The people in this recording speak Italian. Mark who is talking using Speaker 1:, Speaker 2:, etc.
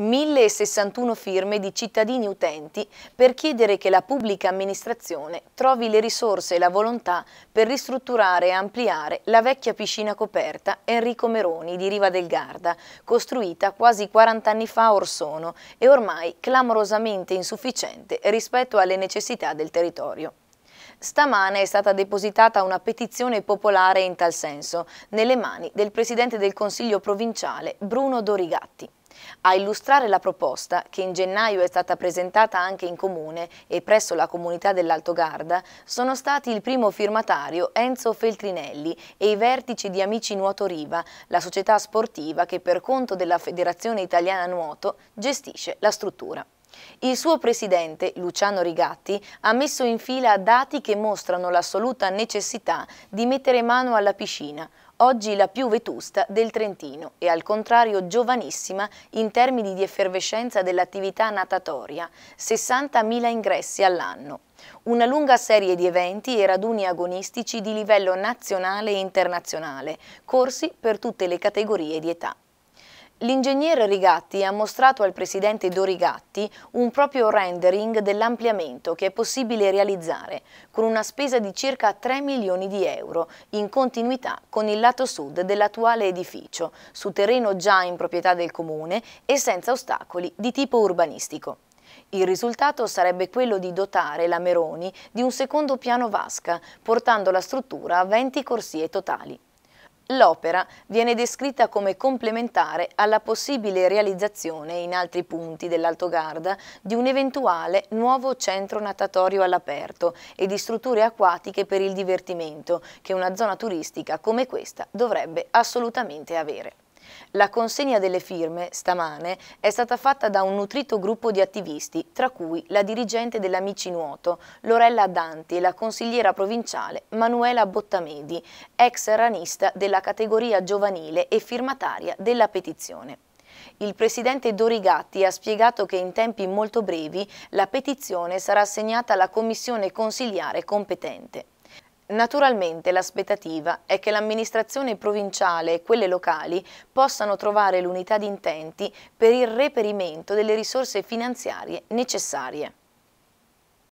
Speaker 1: 1061 firme di cittadini utenti per chiedere che la pubblica amministrazione trovi le risorse e la volontà per ristrutturare e ampliare la vecchia piscina coperta Enrico Meroni di Riva del Garda, costruita quasi 40 anni fa or sono e ormai clamorosamente insufficiente rispetto alle necessità del territorio. Stamane è stata depositata una petizione popolare in tal senso, nelle mani del Presidente del Consiglio provinciale Bruno Dorigatti. A illustrare la proposta, che in gennaio è stata presentata anche in comune e presso la comunità dell'Alto Garda, sono stati il primo firmatario Enzo Feltrinelli e i vertici di Amici Nuoto Riva, la società sportiva che per conto della Federazione Italiana Nuoto gestisce la struttura. Il suo presidente, Luciano Rigatti, ha messo in fila dati che mostrano l'assoluta necessità di mettere mano alla piscina, oggi la più vetusta del Trentino e al contrario giovanissima in termini di effervescenza dell'attività natatoria, 60.000 ingressi all'anno. Una lunga serie di eventi e raduni agonistici di livello nazionale e internazionale, corsi per tutte le categorie di età. L'ingegnere Rigatti ha mostrato al presidente Dorigatti un proprio rendering dell'ampliamento che è possibile realizzare con una spesa di circa 3 milioni di euro in continuità con il lato sud dell'attuale edificio, su terreno già in proprietà del comune e senza ostacoli di tipo urbanistico. Il risultato sarebbe quello di dotare la Meroni di un secondo piano vasca, portando la struttura a 20 corsie totali. L'opera viene descritta come complementare alla possibile realizzazione in altri punti dell'Alto Garda di un eventuale nuovo centro natatorio all'aperto e di strutture acquatiche per il divertimento che una zona turistica come questa dovrebbe assolutamente avere. La consegna delle firme, stamane, è stata fatta da un nutrito gruppo di attivisti, tra cui la dirigente dell'Amici Nuoto, Lorella Danti, e la consigliera provinciale Manuela Bottamedi, ex ranista della categoria giovanile e firmataria della petizione. Il presidente Dorigatti ha spiegato che in tempi molto brevi la petizione sarà assegnata alla commissione consigliare competente. Naturalmente l'aspettativa è che l'amministrazione provinciale e quelle locali possano trovare l'unità di intenti per il reperimento delle risorse finanziarie necessarie.